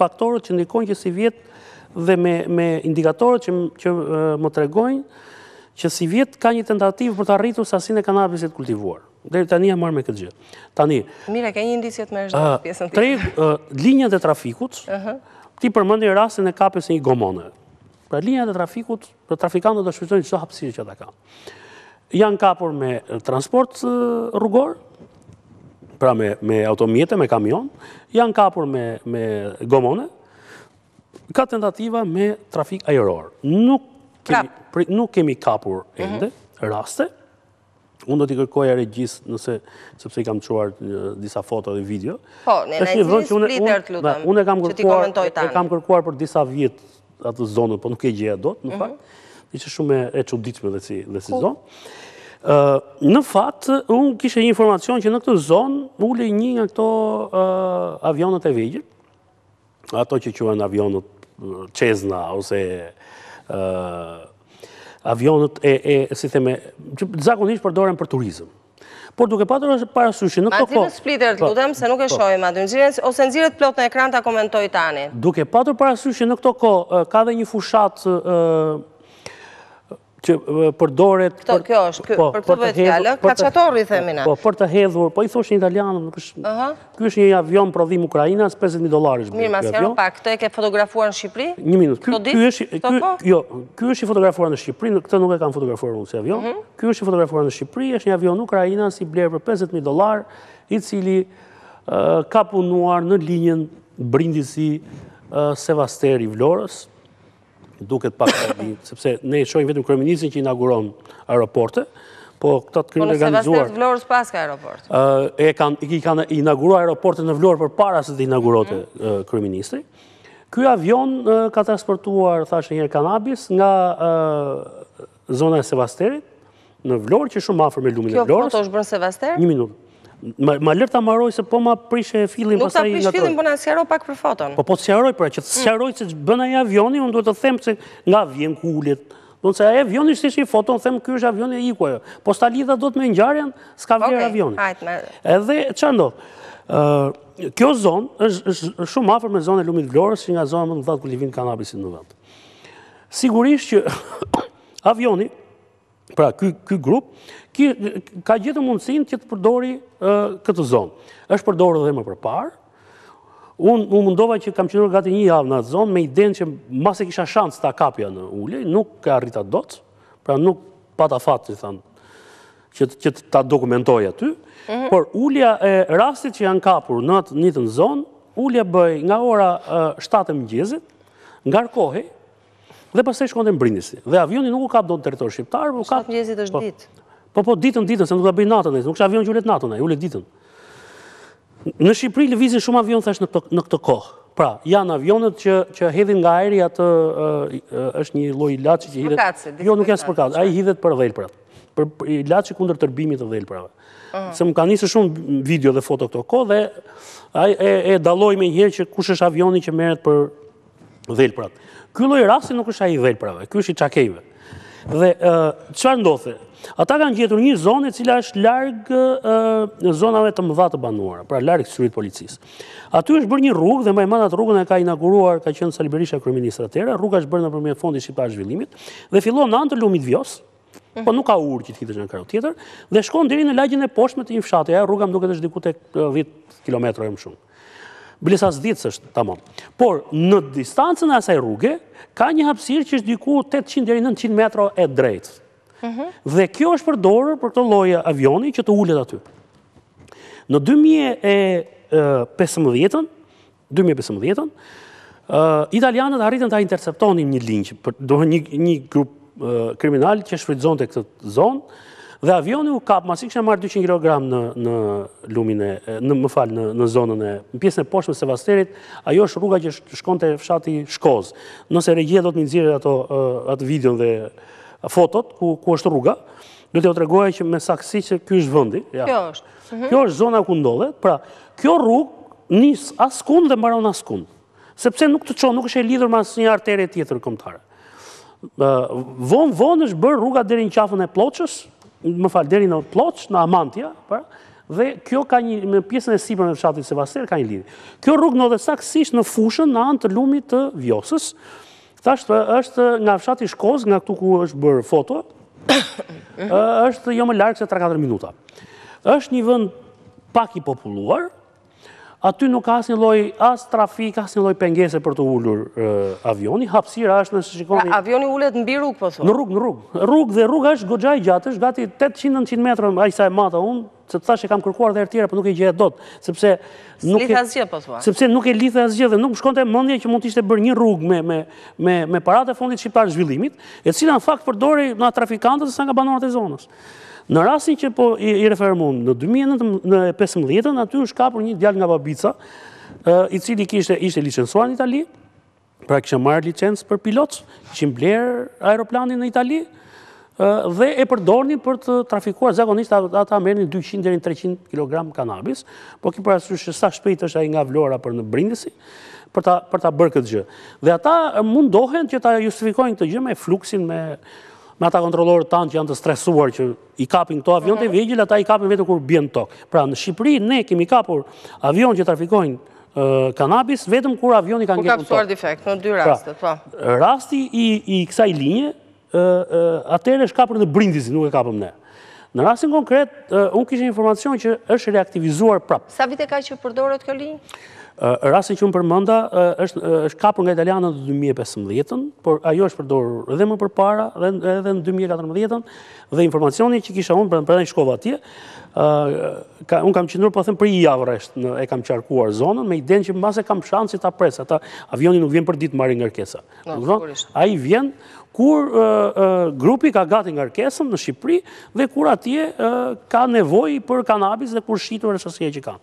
faktorët që ndikojnë që si vjetë dhe me indikatorët që më tregojnë që si vjetë ka një tentativë për të arritur sasin e kanabisit kultivuar. Dere tani e marrë me këtë gjë. Tani... Mire, ka një indisjet me është pjesën të të të të të të të të të të të të të të të ti përmëndi rrasin e kapës një gomone. Pra linja dhe trafikut, për trafikantët dhe shqytojnë qëto hapsirë që ata ka. Janë kapur me transport rrugorë, pra me automjetë, me kamion, janë kapur me gomone, ka tentativa me trafik aeror. Nuk kemi kapur mhm. ende, raste, unë do t'i kërkoja regjis nëse, sepse i kam quar disa foto dhe video. Po, në e nëzini splitter të lutëm, që t'i komentoj tani. Unë e kam kërkuar për disa vjetë atë zonët, po nuk e gjeja do të, në mhm. fakt, i që shume e që ditëme dhe si zonë. Në fat, unë kishe një informacion që në këtë zonë ule një nga këto avionët e vigjë, ato që që avionët qezna, ose avionët e, si theme, që zakonisht përdorem për turizm. Por duke patur është para në këto kohë... Ma dhjithë splitër të po, lutëm, se nuk e po. shojë, ma dhjithë ose në dhjithë plot në ekran të komentoj tani. Duke patur para në këto kohë, ka dhe një fushat që përdoret... Këto, kjo është, po, për të vetë i kaqatorri, themina. Po, për të hedhur, po i thosh një italianë, kjo është një avion prodhim Ukrajina, së 50.000 dolarës. Mirë, mas janë, pa, këtë e ke fotografuar në Shqipëri? Një minut, kjo po? është i fotografuar në Shqipëri, këtë nuk e kam fotografuar në si avion, mhm. kjo është i fotografuar në Shqipëri, është një avion Ukrajina, si blerë për 50.000 dolarë, i cili ka punuar në linjen brindisi Sevasteri Vlorës, duket pak të di, sepse ne e shojnë vetëm kërëminisin që inauguron aeroporte, po këta të po, kërën e kanë Po në Sebastian Vlorës paska aeroporte. E kanë inauguruar aeroporte në Vlorë për para se të inaugurote mhm. kërëministri. Kjo avion ka transportuar, thashtë njërë kanabis, nga zona e Sebastianit, në Vlorë, që shumë mafër me lumin e Vlorës. Kjo këto është bërë Sebastian? Një minutë. Ma lërë të maroj se po ma prishe e filin Nuk ta prishe filin po na sjaroj pak për foton Po po sjaroj pra që mm. sjaroj se bëna e avioni Unë duhet të them që nga vjen ku ullit Dënë se e avioni shtë ishi foton Them kjo është avioni e ikuaj Po sta lidha do të me njarën Ska vjerë avioni E dhe që ndodh Kjo zonë është shumë afer me zonë e lumit vlorës Që nga zonë më në dhatë ku në vend Sigurisht që Avioni pra këj grup, ka gjithë mundësin që të përdori këtë zonë. është përdori dhe më përparë, unë mundova që kam qenurë gati një javë në atë zonë, me idenë që mase kisha shansë të ta kapja në ullë, nuk ka rritat dotë, pra nuk pata fatë, si thënë, që ta dokumentoj aty, mhm. por ullëja e rastit që janë kapur në atë zonë, ullëja bëj nga ora 7 mëgjezit, ngarkohi, dhe pasaj shkonde në brindisi. Dhe avioni nuk u kap do të teritorë shqiptarë. Shkot mjezit është po, ditë. Po, po, ditën, ditën, se nuk da bëjë natën e, nuk shë avion që ullet natën e, ullet ditën. Në Shqipëri levizin shumë avion, thash, në këtë kohë. Pra, janë avionet që hedhin nga aeri, atë është një loj latë që hidhet... Spërkatë, Jo, nuk janë spërkatë, a i hidhet për dhejlprat. Për latë kundër tërbimit të dhejlprave. Mm. Se më ka njësë shumë video dhe foto këto kohë, dhe e daloj me njëherë që kush është avioni që meret velprat. Ky lloj rasti nuk është ai i velprave, ky është i çakejve, Dhe çfarë uh, ndodhte? Ata kanë gjetur një zonë e cila është larg zonave të mëdhatë të banuara, pra larg shtrit policisë. Aty është bërë një rrugë dhe më e atë rrugën e ka inauguruar ka qenë Sali Berisha kryeministra Rruga është bërë nëpërmjet fondit shqiptar zhvillimit dhe fillon anë të lumit vjos, mhm. po nuk ka urë që të hidhësh në karot tjetër dhe shkon deri në lagjën e poshtme të një fshati. rruga më duket është diku tek 10 kilometra më shumë blesas ditës është, ta Por, në distancën e asaj rrugë, ka një hapsirë që është diku 800-900 metro e drejtë. Mhm. Dhe kjo është përdorë për këto loja avioni që të ullet aty. Në 2015, italianët arritën të interceptonin një linqë, një grupë kriminal që shfridzon të këtë zonë, Dhe avioni u kapë, masi kështë e marrë 200 kg në lumine, në më falë, në zonën e pjesën e poshtëve së Sevasterit, ajo është rruga që shkonte të fshati shkoz. Nëse regjia do të minëzire ato video dhe fotot, ku është rruga, do të jo të që me saksi që kjo është vëndi. Kjo është. Kjo është zona ku ndodhet, pra kjo rrugë njësë askun dhe mbaron askun. Sepse nuk të qonë, nuk është e lidhur ma një arterje tjetër këmëtarë. Vonë, vonë është bërë rruga dherin qafën e ploqës, më falë, deri në ploqë, në amantja, pra, dhe kjo ka një, me pjesën e sipër në fshatit se vaser, ka një lidhë. Kjo rrugë në dhe saksisht në fushën në antë lumit të vjosës, thashtë pra, është nga fshatit shkoz, nga këtu ku është bërë foto, është jo më larkë se 3-4 minuta. është një vënd pak i populuar, aty nuk ka asë një loj, asë trafik, asë një loj pengese për të ullur avioni, hapsira është në shikoni... Avioni ullet në bi rrug, po thonë? Në rrug, në rrug. Rrug dhe rrug është gogjaj gjatë, është gati 800-900 metrë, a i sa e mata unë, se të thashe kam kërkuar dhe e tjera, për po nuk e gjithë dotë, sepse... Slithë asgjë, përso? Sepse nuk e lithë asgjë dhe nuk më shkonte mëndje që mund tishtë e bërë një rrug me parate fondit shqiptarë zhvillimit, e cila në fakt përdori nga trafikantës e sa nga banorat e zonës. Në rrasin që po i referëmum, në 2015, aty është kapur një djallë nga babica, i cili ishte licensuar në Itali, pra kështë marrë licensë për pilotës, që mblerë aeroplanin në Itali, dhe e përdorni për të trafikuar, zakonisht ata mërëni 200-300 kg kanabis, po ki përrasur që sa shpejt është a i nga vlora për në brindisi, për ta bërë këtë gjë. Dhe ata mundohen që ta justifikojnë këtë gjë me fluksin, me fluksin, me ata kontrolorët tanë që janë të stresuar që i kapin këto avion të mhm. vigjil, ata i kapin vetë kur bjen të tokë. Pra në Shqipëri, ne kemi kapur avion që trafikojnë kanabis, vetëm kur avion i kanë kepun të tokë. Kur kapësuar defekt, në dy pra, rastët, pa. Po. Rasti i kësaj linje, atër është kapur në brindisi, nuk e kapëm ne. Në rastin konkret, unë kishë informacion që është reaktivizuar prapë. Sa vite ka që përdorët kjo linjë? Rasi që më përmënda, është kapur nga italiana në 2015-ën, por ajo është përdorë edhe më përpara, edhe në 2014-ën, dhe informacioni që kisha unë, për edhe në shkova atje, unë kam qëndrur për po thëmë për i javresht, e kam qarkuar zonën, me i denë që mbase kam shansi të apresa, ta avioni nuk vjen për ditë marrë nga rkesa. A i vjen kur grupi ka gati nga rkesën në Shqipëri dhe kur atje ka nevoj për kanabis dhe kur shqitur e shësje që ka.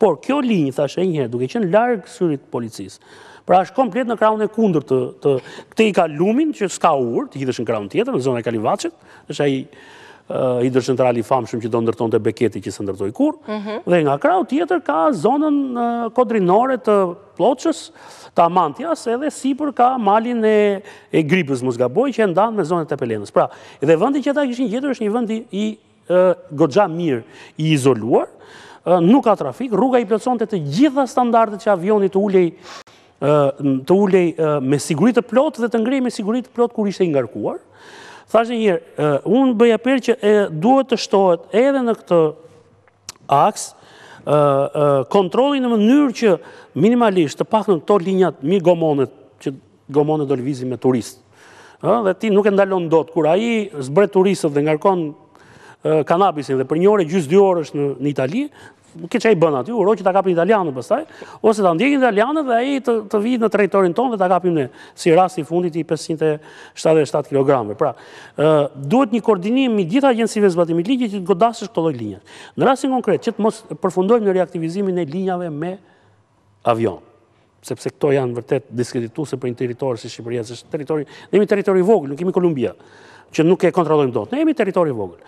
Por, kjo linjë, thashe e njëherë, duke qenë largë sërit policisë, Pra është komplet në kraun e kundër të... Këte i ka lumin që s'ka të gjithësh në kraun tjetër, në zonë e Kalivacit, është aji Eh, hidrëcentral i famshëm që do ndërton të beketi që së ndërtoj kur, dhe nga krau tjetër ka zonën eh, kodrinore të ploqës, të amantjas, edhe si për ka malin e gripës mëzgaboj që e ndanë me zonët e pelenës. Pra, edhe vëndi që ta këshin gjithër është një vëndi i eh, godxha mirë i izoluar, nuk ka trafik, rruga i plëcon të të gjitha standardet që avionit të ulej me sigurit të plot dhe të ngrej me sigurit të plot kur ishte ingarkuar, Thashtë një njërë, unë bëja që duhet të shtohet edhe në këtë aks, kontroli në mënyrë që minimalisht të pakë në këto linjat mi gomonet, që gomonet do lëvizi me turistë. Dhe ti nuk e ndalon do të kur aji zbret turistët dhe ngarkon kanabisin dhe për një ore gjysë dy orës në Itali, këtë që e bënë aty, uroj që të kapin italianë, pëstaj, ose të ndjekin italianë dhe i të vidhë në trejtorin tonë dhe të kapin në si rasti fundit i 577 kg. Pra, duhet një koordinim i gjitha agjensive zbatimit ligje që të godasësht të loj linjat. Në rrasin konkret, që të mos përfundojmë në reaktivizimin e linjave me avionë sepse këto janë vërtet diskredituse për një teritori si Shqipëria, se teritori, ne jemi teritori vogël, nuk jemi Kolumbia, që nuk e kontrollojmë dot. Ne jemi teritori vogël.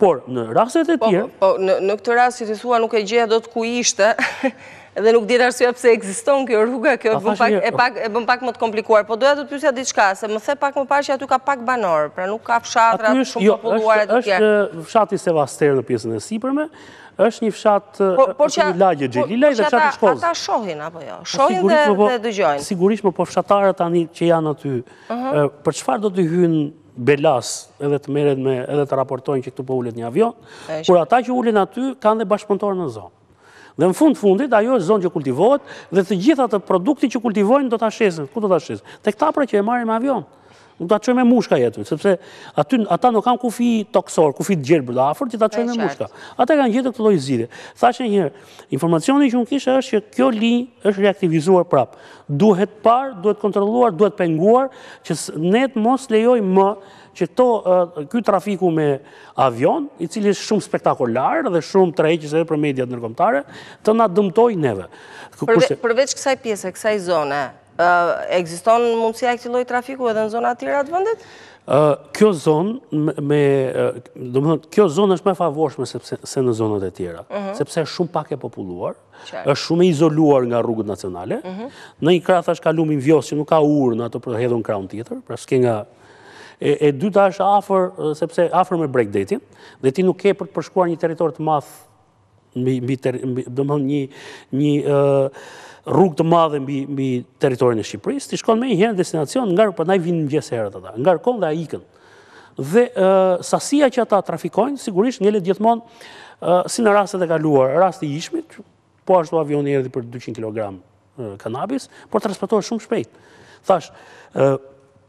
Por në rastet e tjera, po, po në, në këtë rast si ti thua nuk e gjeja dot ku ishte. edhe nuk djetë arsua pëse existon kjo rruga, kjo e bën pak më të komplikuar. Po doja të pysja diçka, se më the pak më parë që aty ka pak banor, pra nuk ka fshatra, shumë jo, populluar e të tjerë. Êshtë fshati se në pjesën e sipërme, është një fshatë po, po të një lagje gjelilej po, dhe fshatë shkozë. Ata shohin, apo jo? Shohin dhe dëgjojnë. Sigurisht më po fshatarët tani që janë aty. Për qëfar do të hynë belas edhe të meret me, edhe të raportojnë që këtu po ullet një avion, kur ata që ullin aty, kanë dhe bashkëpëntorë në zonë. Dhe në fund fundit, ajo është zonë që kultivohet, dhe të gjitha të produkti që kultivohen, do të ashesën, ku do të ashesën? Të këta pra që e marim avion, nuk të atëshojme mushka jetu, sepse ata nuk kanë kufi toksor, kufi të gjerë bërda afer, që të me mushka. Ata kanë gjithë të këtë dojë zide. Tha që njërë, informacioni që në kishë është që kjo linjë është reaktivizuar prapë. Duhet parë, duhet kontroluar, duhet penguar, që ne të mos lejoj më që to ky trafiku me avion, i cili është shumë spektakular dhe shumë tërheqës edhe për mediat nërkomtare, të na dëmtoj neve. Përveç kësaj pjese, kësaj zone, egziston mundësia e loj trafiku edhe në zona atyre atë vëndet? Kjo zonë me... Do më thëmë, kjo zonë është me favoshme se në zonët e tjera. Mhm. Sepse është shumë pak e populuar, është shumë e izoluar nga rrugët nacionale, mhm. në i kratë është kalumin vjosë që nuk ka urë në ato për të kraun tjetër, pra s'ke nga E dyta është afer, sepse afer me break date-in, dhe ti nuk ke për të përshkuar një teritor të madhë, do më një një rrug të madhe mbi teritorin e Shqipëris, ti shkon me i herën destinacion, nga rrë përna i vinë në gjese herët ata, nga rrë konë dhe a ikën. Dhe sasia që ata trafikojnë, sigurisht njële djetëmon, si në rastet e kaluar, rastet i ishmit, po ashtu avion i erdi për 200 kg kanabis, por të raspatojnë shumë shpejt. Thash,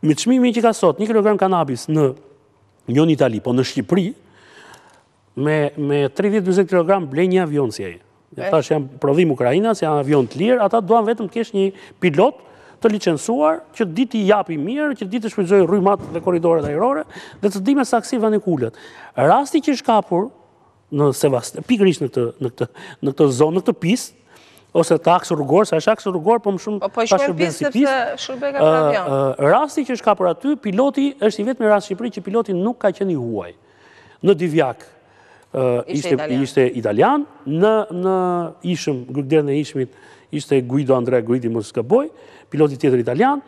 me qmimi që ka sot, një kilogram kanabis në njën Itali, po në Shqipëri, me 30-20 kilogram blej një avion si aje. Ata që janë prodhim Ukrajina, si janë avion të lirë, ata doan vetëm të kesh një pilot të licensuar, që ditë i japi mirë, që ditë të shpizoj rrymat dhe koridoret aerore, dhe të dime saksi vani kullet. Rasti që shkapur, pikrish në këtë zonë, në këtë pistë, ose të aksë rrugor, sa është aksë rrugorë, po më shumë po, po, ka shërbenë si pisë. Rasti që është për aty, piloti është i vetë me rast Shqipëri që piloti nuk ka qeni huaj. Në Divjak ishte italian, në ishëm, gërderën e ishëmit, ishte Guido Andrej Guidi Moskaboj, piloti tjetër italian,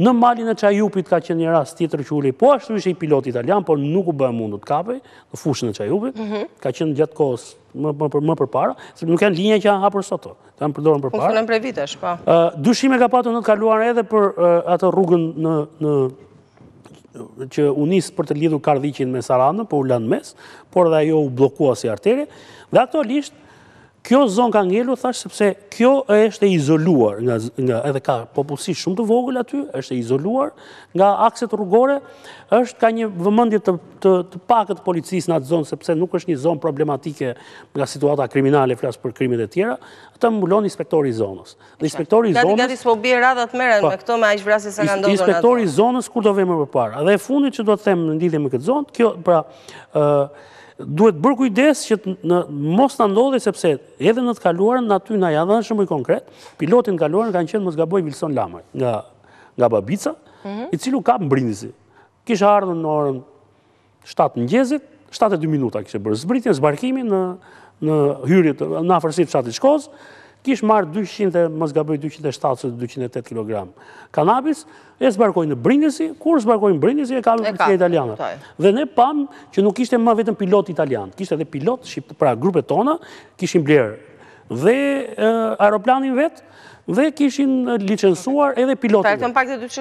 Në malin e qajupit ka qenë një rast tjetër që uli, po ashtu ishe i pilot italian, por nuk u bëhe mundu të kapej, në fushën e qajupit, mhm. ka qenë gjatë kohës më për para, se nuk janë linje që janë hapër sotë, po, të janë përdorën për para. Po funën për vitesh, pa. Dushime ka patu në të kaluar edhe për atë rrugën në që unisë për të lidhu kardhikin me Sarandën, po u lanë mes, por dhe ajo u blokua si arteri, dhe aktualisht Kjo zonë ka ngellu, thash, sepse kjo është e izoluar, edhe ka popullësi shumë të vogël aty, është e izoluar nga akset rrugore, është ka një vëmëndje të pakët policisë në atë zonë, sepse nuk është një zonë problematike nga situata kriminale, flasë për krimit e tjera, të mbulon inspektori zonës. Dhe inspektori zonës... Gati gati s'po bje radhët mërën po. me këto me ishë vrasi se nga ndonë në Inspektori zonës kur do vemë për para. Dhe fundit që do të themë në ndidhje me këtë zonë, kjo, pra, duhet bërë kujdes që në mos në ndodhe, sepse edhe në të kaluarën, në aty në jadhe në shumë i konkret, pilotin në kaluarën kanë qenë zgaboj Wilson Lamar, nga Babica, mhm. i cilu ka mbrindisi. Kishë ardhën në orën 7 njëzit, 72 minuta kishë bërë zbritjen, zbarkimin në hyrit, në afërsit 7 shkozë, kishë marë 200 mos gaboj 207-208 kg kanabis, e zbarkojnë në brinjësi, kur zbarkojnë në brinjësi, e kalën përcija italiana. Dhe ne pamë që nuk ishte ma vetën pilot italian, kishte edhe pilot, pra grupe tona, kishin blerë dhe aeroplanin vetë, dhe kishin licensuar edhe pra, pilotin vetë.